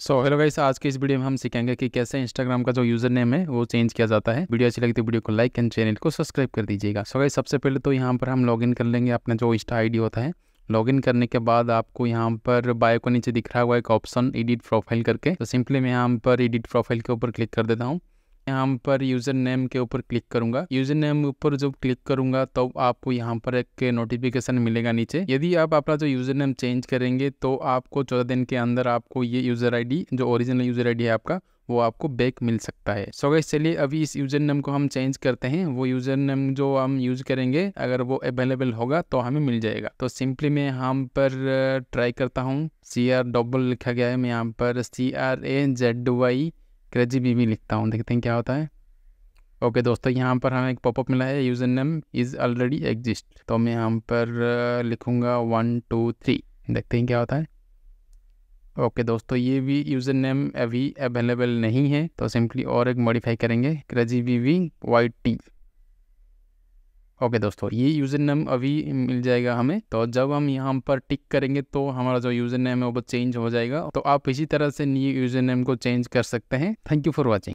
so hello guys आज के इस वीडियो में हम सीखेंगे कि कैसे इंस्टाग्राम का जो यूजर नेम है वो चेंज किया जाता है वीडियो अच्छी लगती है वीडियो को लाइक एंड चैनल को सब्सक्राइब कर दीजिएगा सो गाइस सबसे पहले तो यहाँ पर हम लॉगिन कर लेंगे अपना जो इंस्टा आईडी होता है लॉगिन करने के बाद आपको यहाँ पर बायो को नीचे दिख रहा हुआ एक ऑप्शन एडिट प्रोफाइल करके तो सिंपली मैं यहाँ पर एडिट प्रोफाइल के ऊपर क्लिक कर देता हूँ यहाँ पर यूज़र नेम के ऊपर क्लिक करूंगा यूज़र नेम ऊपर जब क्लिक करूंगा तब तो आपको यहाँ पर एक नोटिफिकेशन मिलेगा नीचे यदि आप अपना जो यूज़र नेम चेंज करेंगे तो आपको चौदह दिन के अंदर आपको ये यूज़र आईडी जो ओरिजिनल यूज़र आईडी है आपका वो आपको बैक मिल सकता है सो गैस चलिए अभी इस यूजर नेम को हम चेंज करते हैं वो यूजर नेम जो हम यूज करेंगे अगर वो अवेलेबल होगा तो हमें मिल जाएगा तो सिंपली मैं यहाँ पर ट्राई uh, करता हूँ सी आर डबल लिखा गया है मैं यहाँ पर C R A Z Y crazy B लिखता हूँ देखते हैं क्या होता है ओके okay, दोस्तों यहाँ पर हमें एक पॉपअप मिला है user name is already exist तो मैं यहाँ पर लिखूँगा वन टू थ्री देखते हैं क्या होता है ओके okay, दोस्तों ये भी यूज़र नेम अभी अवेलेबल नहीं है तो सिंपली और एक मॉडिफाई करेंगे crazy V V Y T okay दोस्तों ये यूज़र नेम अभी मिल जाएगा हमें तो जब हम यहाँ पर टिक करेंगे तो हमारा जो यूज़र नेम है वो चेंज हो जाएगा तो आप इसी तरह से न्यू यूज़र नेम को चेंज कर सकते हैं थैंक यू फॉर वॉचिंग